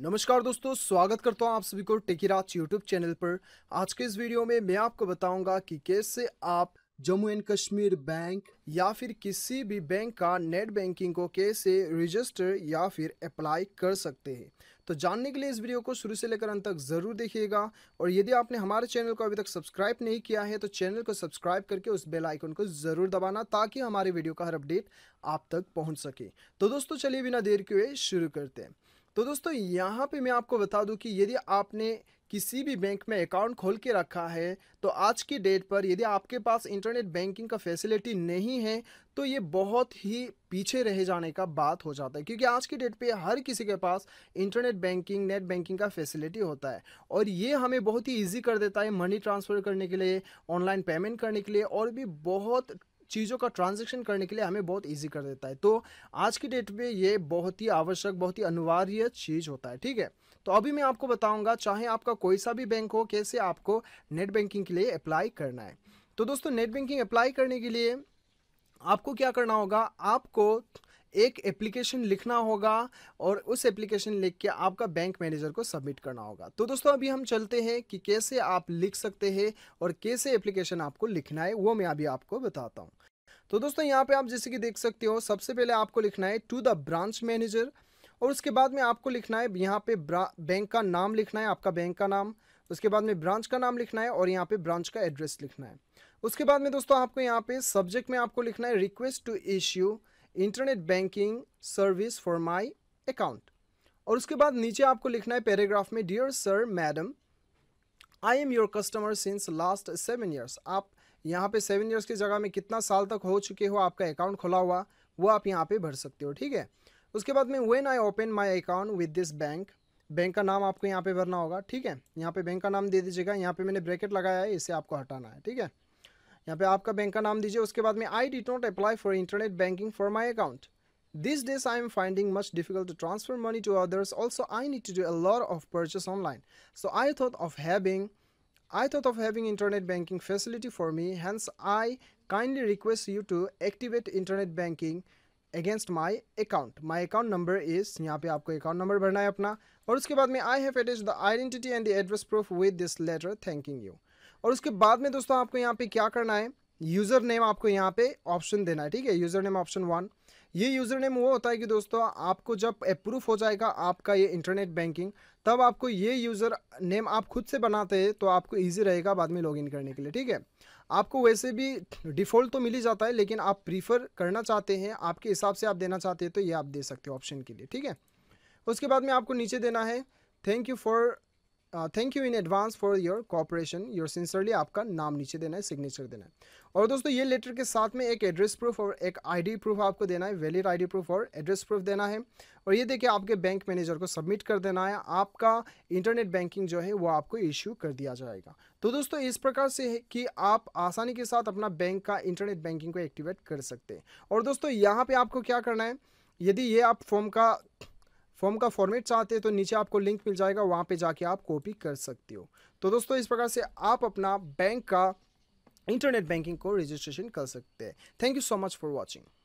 नमस्कार दोस्तों स्वागत करता हूं आप सभी को टेकीराज यूट्यूब चैनल पर आज के इस वीडियो में मैं आपको बताऊंगा कि कैसे आप जम्मू एंड कश्मीर बैंक या फिर किसी भी बैंक का नेट बैंकिंग को कैसे रजिस्टर या फिर अप्लाई कर सकते हैं तो जानने के लिए इस वीडियो को शुरू से लेकर अंत तक ज़रूर देखिएगा और यदि आपने हमारे चैनल को अभी तक सब्सक्राइब नहीं किया है तो चैनल को सब्सक्राइब करके उस बेल आइकन को ज़रूर दबाना ताकि हमारे वीडियो का हर अपडेट आप तक पहुँच सके तो दोस्तों चलिए बिना देर के शुरू करते हैं तो दोस्तों यहाँ पे मैं आपको बता दूं कि यदि आपने किसी भी बैंक में अकाउंट खोल के रखा है तो आज की डेट पर यदि आपके पास इंटरनेट बैंकिंग का फैसिलिटी नहीं है तो ये बहुत ही पीछे रह जाने का बात हो जाता है क्योंकि आज की डेट पे हर किसी के पास इंटरनेट बैंकिंग नेट बैंकिंग का फैसिलिटी होता है और ये हमें बहुत ही इजी कर देता है मनी ट्रांसफ़र करने के लिए ऑनलाइन पेमेंट करने के लिए और भी बहुत चीज़ों का ट्रांजेक्शन करने के लिए हमें बहुत ईजी कर देता है तो आज की डेट में ये बहुत ही आवश्यक बहुत ही अनिवार्य चीज़ होता है ठीक है तो अभी मैं आपको बताऊंगा चाहे आपका कोई सा भी बैंक हो कैसे आपको नेट बैंकिंग के लिए अप्लाई करना है तो दोस्तों नेट बैंकिंग अप्लाई करने के लिए आपको क्या करना होगा आपको एक एप्लीकेशन लिखना होगा और उस एप्लीकेशन लिख के आपका बैंक मैनेजर को सबमिट करना होगा तो दोस्तों अभी हम चलते हैं कि कैसे आप लिख सकते हैं और कैसे एप्लीकेशन आपको लिखना है वो मैं अभी आपको बताता हूँ तो दोस्तों यहाँ पे आप जैसे कि देख सकते हो सबसे पहले आपको लिखना है टू द ब्रांच मैनेजर और उसके बाद में आपको लिखना है यहाँ पे बैंक का नाम लिखना है आपका बैंक का नाम उसके बाद में ब्रांच का नाम लिखना है और यहाँ पे ब्रांच का एड्रेस लिखना है उसके बाद में दोस्तों आपको यहाँ पे सब्जेक्ट में आपको लिखना है request to issue internet banking service for my account और उसके बाद नीचे आपको लिखना है पैराग्राफ में dear sir madam I am your customer since last seven years आप यहाँ पे सेवन ईयर्स की जगह में कितना साल तक हो चुके हो आपका अकाउंट खुला हुआ वो आप यहाँ पे भर सकते हो ठीक है उसके बाद में when I open my account with this bank bank का नाम आपको यहाँ पे भरना होगा ठीक है यहाँ पे बैंक का नाम दे दीजिएगा यहाँ पे मैंने ब्रैकेट लगाया है इसे आपको हटाना है ठीक है यहाँ पे आपका बैंक का नाम दीजिए उसके बाद में I did not apply for internet banking for my account These days I am finding much difficult to transfer money to others. Also, I need to do a lot of purchase online. So I thought of having I thought of having internet banking facility for me. Hence, I kindly request you to activate internet banking against my account my account number is यहाँ पे आपको account number भरना है अपना और उसके बाद में I have attach the identity and the address proof with this letter thanking you और उसके बाद में दोस्तों आपको यहाँ पे क्या करना है यूज़र नेम आपको यहाँ पे ऑप्शन देना है ठीक है यूज़र नेम ऑप्शन वन ये यूज़र नेम वो होता है कि दोस्तों आपको जब अप्रूव हो जाएगा आपका ये इंटरनेट बैंकिंग तब आपको ये यूज़र नेम आप खुद से बनाते हैं तो आपको ईजी रहेगा बाद में लॉगिन करने के लिए ठीक है आपको वैसे भी डिफ़ॉल्ट तो मिल ही जाता है लेकिन आप प्रीफर करना चाहते हैं आपके हिसाब से आप देना चाहते हैं तो ये आप दे सकते हो ऑप्शन के लिए ठीक है उसके बाद में आपको नीचे देना है thank you for thank you in advance for your cooperation your sincerely आपका नाम नीचे देना है सिग्नेचर देना है और दोस्तों ये लेटर के साथ में एक एड्रेस प्रूफ और एक आईडी प्रूफ आपको देना है वैलिड आईडी प्रूफ और एड्रेस प्रूफ देना है और ये देखिए आपके बैंक मैनेजर को सबमिट कर देना है आपका इंटरनेट बैंकिंग जो है वो आपको इश्यू कर दिया जाएगा तो दोस्तों इस प्रकार से है कि आप आसानी के साथ अपना बैंक का इंटरनेट बैंकिंग को एक्टिवेट कर सकते हैं और दोस्तों यहाँ पर आपको क्या करना है यदि ये आप फॉर्म का फॉर्म का फॉर्मेट चाहते हैं तो नीचे आपको लिंक मिल जाएगा वहाँ पे जाके आप कॉपी कर सकते हो तो दोस्तों इस प्रकार से आप अपना बैंक का इंटरनेट बैंकिंग को रजिस्ट्रेशन कर सकते हैं thank you so much for watching